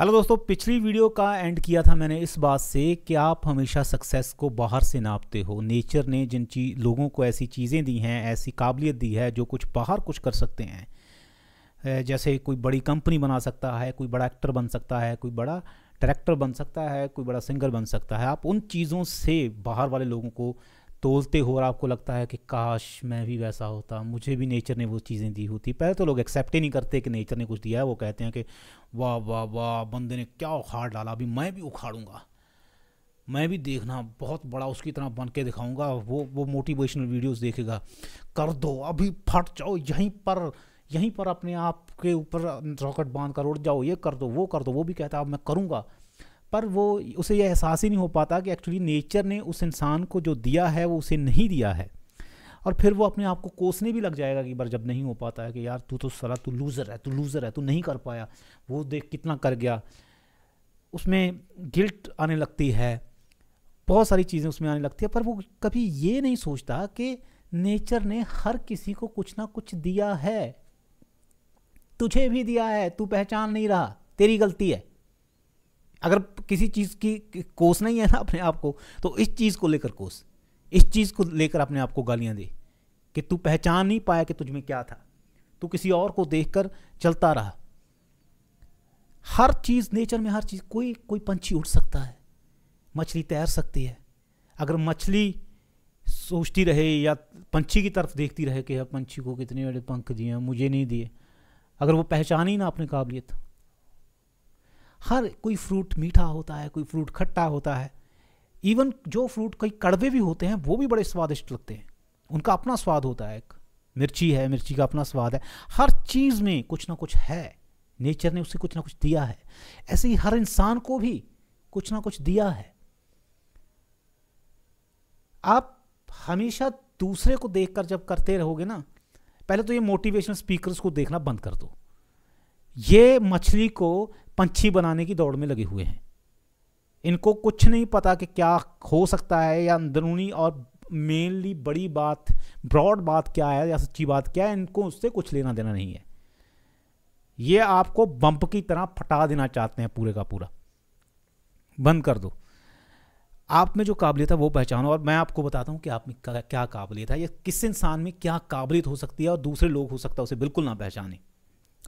hello दोस्तों पिछली video का एंड किया था मैंने इस बात से कि आप हमेशा सक्सेस को बाहर से नापते हो नेचर ने जिन चीज लोगों को ऐसी चीज़ें दी हैं ऐसी काबिलियत दी है जो कुछ बाहर कुछ कर सकते हैं जैसे कोई बड़ी कंपनी बना सकता है कोई बड़ा एक्टर बन सकता है कोई बड़ा डायरेक्टर बन सकता है कोई बड़ा सिंगर बन सकता है आप उन चीज़ों से बाहर वाले लोगों को तोलते हो और आपको लगता है कि काश मैं भी वैसा होता मुझे भी नेचर ने वो चीज़ें दी होती पहले तो लोग एक्सेप्ट ही नहीं करते कि नेचर ने कुछ दिया है वो कहते हैं कि वाह वाह वाह बंदे ने क्या उखाड़ डाला अभी मैं भी उखाड़ूंगा मैं भी देखना बहुत बड़ा उसकी तरह बन के दिखाऊँगा वो वो मोटिवेशनल वीडियोस देखेगा कर दो अभी फट जाओ यहीं पर यहीं पर अपने आप के ऊपर रॉकेट बांध कर उड़ जाओ ये कर दो वो कर दो वो भी कहता है अब मैं करूँगा पर वो उसे यह एहसास ही नहीं हो पाता कि एक्चुअली नेचर ने उस इंसान को जो दिया है वो उसे नहीं दिया है और फिर वो अपने आप को कोसने भी लग जाएगा कि बार जब नहीं हो पाता है कि यार तू तो सला तू लूज़र है तू लूज़र है तू नहीं कर पाया वो देख कितना कर गया उसमें गिल्ट आने लगती है बहुत सारी चीज़ें उसमें आने लगती है पर वो कभी ये नहीं सोचता कि नेचर ने हर किसी को कुछ ना कुछ दिया है तुझे भी दिया है तू पहचान नहीं रहा तेरी गलती है अगर किसी चीज़ की कोस नहीं है ना अपने आप को तो इस चीज़ को लेकर कोस इस चीज़ को लेकर अपने आप को गालियाँ दे कि तू पहचान नहीं पाया कि तुझ में क्या था तू किसी और को देखकर चलता रहा हर चीज़ नेचर में हर चीज़ कोई कोई पंछी उठ सकता है मछली तैर सकती है अगर मछली सोचती रहे या पंछी की तरफ देखती रहे कि यार पंछी को कितने बड़े पंख दिए मुझे नहीं दिए अगर वो पहचान ही ना अपनी काबिलियत हर कोई फ्रूट मीठा होता है कोई फ्रूट खट्टा होता है इवन जो फ्रूट कई कड़वे भी होते हैं वो भी बड़े स्वादिष्ट लगते हैं उनका अपना स्वाद होता है एक मिर्ची है मिर्ची का अपना स्वाद है हर चीज़ में कुछ ना कुछ है नेचर ने उसे कुछ ना कुछ दिया है ऐसे ही हर इंसान को भी कुछ ना कुछ दिया है आप हमेशा दूसरे को देखकर जब करते रहोगे ना पहले तो ये मोटिवेशनल स्पीकर्स को देखना बंद कर दो ये मछली को पंछी बनाने की दौड़ में लगे हुए हैं इनको कुछ नहीं पता कि क्या हो सकता है या अंदरूनी और मेनली बड़ी बात ब्रॉड बात क्या है या सच्ची बात क्या है इनको उससे कुछ लेना देना नहीं है ये आपको बम्प की तरह फटा देना चाहते हैं पूरे का पूरा बंद कर दो आप में जो काबिलियत है वो पहचानो और मैं आपको बताता हूँ कि आप में क्या काबिलियत है या किस इंसान में क्या काबिलियत हो सकती है और दूसरे लोग हो सकता है उसे बिल्कुल ना पहचाने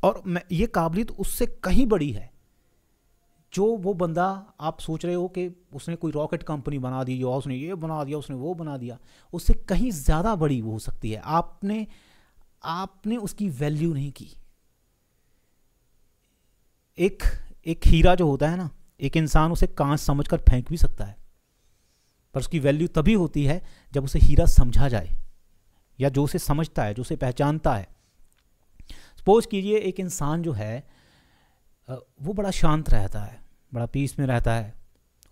और मैं ये काबिलियत उससे कहीं बड़ी है जो वो बंदा आप सोच रहे हो कि उसने कोई रॉकेट कंपनी बना दी या उसने ये बना दिया उसने वो बना दिया उससे कहीं ज़्यादा बड़ी वो हो सकती है आपने आपने उसकी वैल्यू नहीं की एक एक हीरा जो होता है ना एक इंसान उसे कांच समझकर फेंक भी सकता है पर उसकी वैल्यू तभी होती है जब उसे हीरा समझा जाए या जो उसे समझता है जो उसे पहचानता है सपोज कीजिए एक इंसान जो है वो बड़ा शांत रहता है बड़ा पीस में रहता है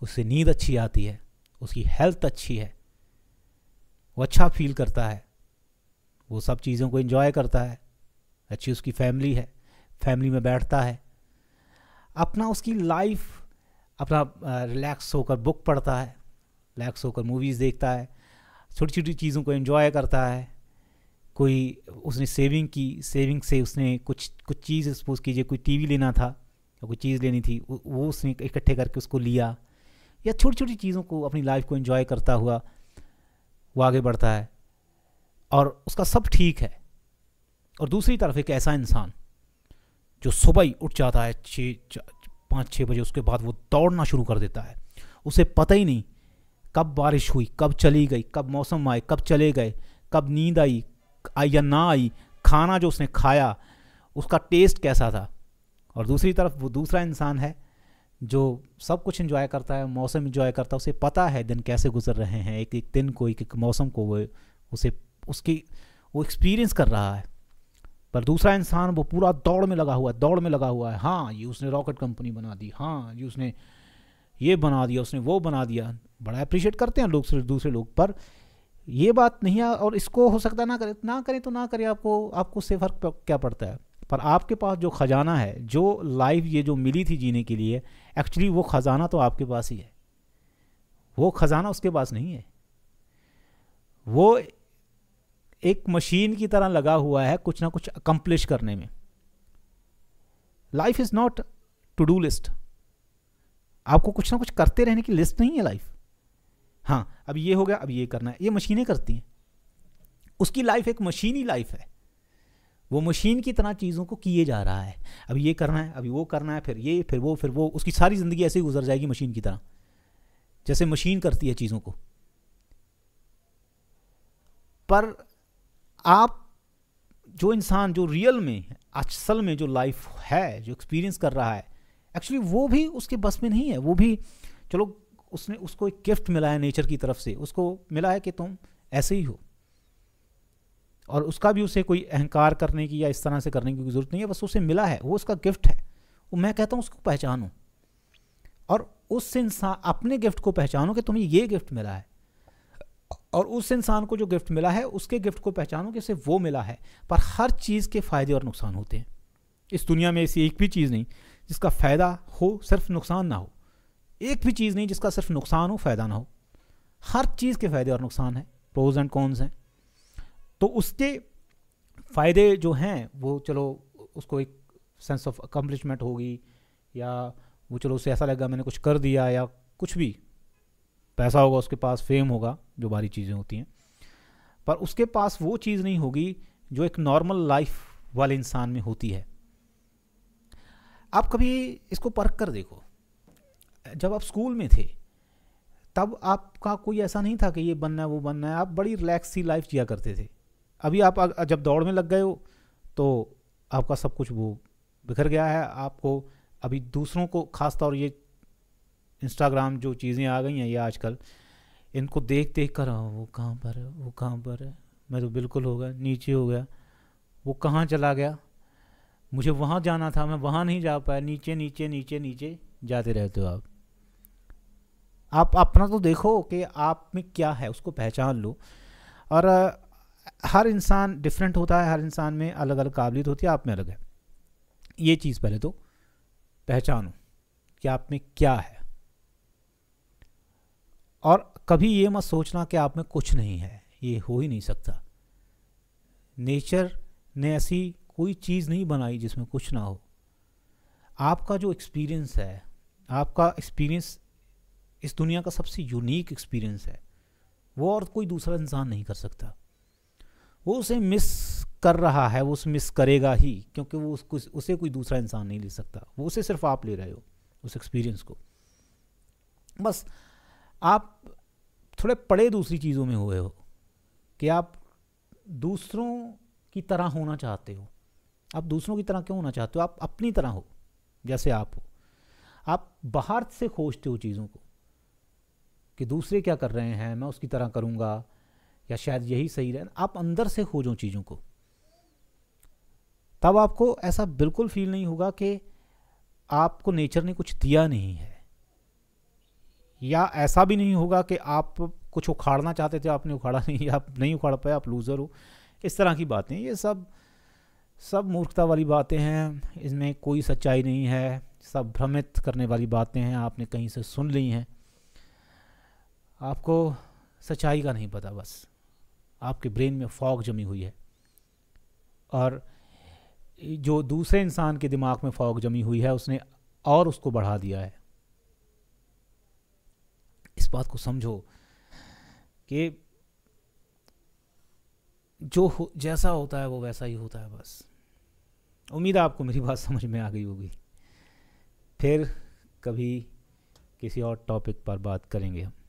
उससे नींद अच्छी आती है उसकी हेल्थ अच्छी है वो अच्छा फील करता है वो सब चीज़ों को इन्जॉय करता है अच्छी उसकी फैमिली है फैमिली में बैठता है अपना उसकी लाइफ अपना रिलैक्स होकर बुक पढ़ता है रिलैक्स होकर मूवीज़ देखता है छोटी छोटी चीज़ों को इन्जॉय करता है कोई उसने सेविंग की सेविंग से उसने कुछ कुछ चीज़ सपोज़ कीजिए कोई टीवी लेना था या कोई चीज़ लेनी थी वो उसने इकट्ठे करके उसको लिया या छोटी छोटी चीज़ों को अपनी लाइफ को एंजॉय करता हुआ वो आगे बढ़ता है और उसका सब ठीक है और दूसरी तरफ एक ऐसा इंसान जो सुबह ही उठ जाता है छः पाँच छः बजे उसके बाद वो दौड़ना शुरू कर देता है उसे पता ही नहीं कब बारिश हुई कब चली गई कब मौसम आए कब चले गए कब नींद आई या ना आई खाना जो उसने खाया उसका टेस्ट कैसा था और दूसरी तरफ वो दूसरा इंसान है जो सब कुछ इंजॉय करता है मौसम इन्जॉय करता है उसे पता है दिन कैसे गुजर रहे हैं एक एक दिन को एक एक मौसम को वो उसे उसकी वो एक्सपीरियंस कर रहा है पर दूसरा इंसान वो पूरा दौड़ में लगा हुआ है दौड़ में लगा हुआ है हाँ ये उसने रॉकेट कंपनी बना दी हाँ ये उसने ये बना दिया उसने वो बना दिया बड़ा अप्रिशिएट करते हैं लोग सिर्फ दूसरे लोग पर ये बात नहीं और इसको हो सकता ना करें ना करें तो ना करें आपको आपको उससे फ़र्क क्या पड़ता है पर आपके पास जो ख़जाना है जो लाइफ ये जो मिली थी जीने के लिए एक्चुअली वो ख़जाना तो आपके पास ही है वो ख़जाना उसके पास नहीं है वो एक मशीन की तरह लगा हुआ है कुछ ना कुछ अकम्पलिश करने में life is not to do list आपको कुछ ना कुछ करते रहने की लिस्ट नहीं है लाइफ हाँ अब ये हो गया अब ये करना है ये मशीनें करती हैं उसकी लाइफ एक मशीनी लाइफ है वो मशीन की तरह चीज़ों को किए जा रहा है अभी ये करना है अभी वो करना है फिर ये फिर वो फिर वो उसकी सारी ज़िंदगी ऐसे ही गुजर जाएगी मशीन की तरह जैसे मशीन करती है चीज़ों को पर आप जो इंसान जो रियल में असल में जो लाइफ है जो एक्सपीरियंस कर रहा है एक्चुअली वो भी उसके बस में नहीं है वो भी चलो उसने उसको एक गिफ्ट मिला है नेचर की तरफ से उसको मिला है कि तुम ऐसे ही हो और उसका भी उसे कोई अहंकार करने की या इस तरह से करने की ज़रूरत नहीं है बस उसे मिला है वो उसका गिफ्ट है वो मैं कहता हूँ उसको पहचानो और उस इंसान अपने गिफ्ट को पहचानो कि तुम्हें ये गिफ्ट मिला है और उस इंसान को जो गिफ्ट मिला है उसके गिफ्ट को पहचानो कि उसे वो मिला है पर हर चीज़ के फ़ायदे और नुकसान होते हैं इस दुनिया में ऐसी एक भी चीज़ नहीं जिसका फ़ायदा हो सिर्फ नुकसान ना हो एक भी चीज़ नहीं जिसका सिर्फ नुकसान हो फ़ायदा ना हो हर चीज़ के फ़ायदे और नुकसान हैं प्रोज एंड कॉन्स हैं तो उसके फ़ायदे जो हैं वो चलो उसको एक सेंस ऑफ अकम्पलिशमेंट होगी या वो चलो उसे ऐसा लगेगा मैंने कुछ कर दिया या कुछ भी पैसा होगा उसके पास फेम होगा जो बारी चीज़ें होती हैं पर उसके पास वो चीज़ नहीं होगी जो एक नॉर्मल लाइफ वाले इंसान में होती है आप कभी इसको परख कर देखो जब आप स्कूल में थे तब आपका कोई ऐसा नहीं था कि ये बनना है वो बनना है आप बड़ी रिलैक्स सी लाइफ जिया करते थे अभी आप जब दौड़ में लग गए हो तो आपका सब कुछ वो बिखर गया है आपको अभी दूसरों को ख़ास तौर ये इंस्टाग्राम जो चीज़ें आ गई हैं ये आजकल इनको देख देख कर हाँ, वो कहाँ पर है वो कहाँ पर है मैं तो बिल्कुल हो गया नीचे हो गया वो कहाँ चला गया मुझे वहाँ जाना था मैं वहाँ नहीं जा पाया नीचे नीचे नीचे नीचे जाते रहते हो आप आप अपना तो देखो कि आप में क्या है उसको पहचान लो और हर इंसान डिफरेंट होता है हर इंसान में अलग अलग काबिलियत होती है आप में अलग है ये चीज़ पहले तो पहचानो कि आप में क्या है और कभी ये मत सोचना कि आप में कुछ नहीं है ये हो ही नहीं सकता नेचर ने ऐसी कोई चीज़ नहीं बनाई जिसमें कुछ ना हो आपका जो एक्सपीरियंस है आपका एक्सपीरियंस इस दुनिया का सबसे यूनिक एक्सपीरियंस है वो और कोई दूसरा इंसान नहीं कर सकता वो उसे मिस कर रहा है वो उसे मिस करेगा ही क्योंकि वो उसको उसे कोई दूसरा इंसान नहीं ले सकता वो उसे सिर्फ आप ले रहे हो उस एक्सपीरियंस को बस आप थोड़े पड़े दूसरी चीज़ों में हुए हो कि आप दूसरों की तरह होना चाहते हो आप दूसरों की तरह क्यों होना चाहते हो आप अपनी तरह हो जैसे आप हो आप बाहर से खोजते हो चीज़ों को कि दूसरे क्या कर रहे हैं मैं उसकी तरह करूँगा या शायद यही सही रहे आप अंदर से खोजो चीज़ों को तब आपको ऐसा बिल्कुल फील नहीं होगा कि आपको नेचर ने कुछ दिया नहीं है या ऐसा भी नहीं होगा कि आप कुछ उखाड़ना चाहते थे आपने उखाड़ा नहीं आप नहीं उखाड़ पाए आप लूज़र हो इस तरह की बातें ये सब सब मूर्खता वाली बातें हैं इसमें कोई सच्चाई नहीं है सब भ्रमित करने वाली बातें हैं आपने कहीं से सुन ली हैं आपको सच्चाई का नहीं पता बस आपके ब्रेन में फॉग जमी हुई है और जो दूसरे इंसान के दिमाग में फॉग जमी हुई है उसने और उसको बढ़ा दिया है इस बात को समझो कि जो हो, जैसा होता है वो वैसा ही होता है बस उम्मीद है आपको मेरी बात समझ में आ गई होगी फिर कभी किसी और टॉपिक पर बात करेंगे हम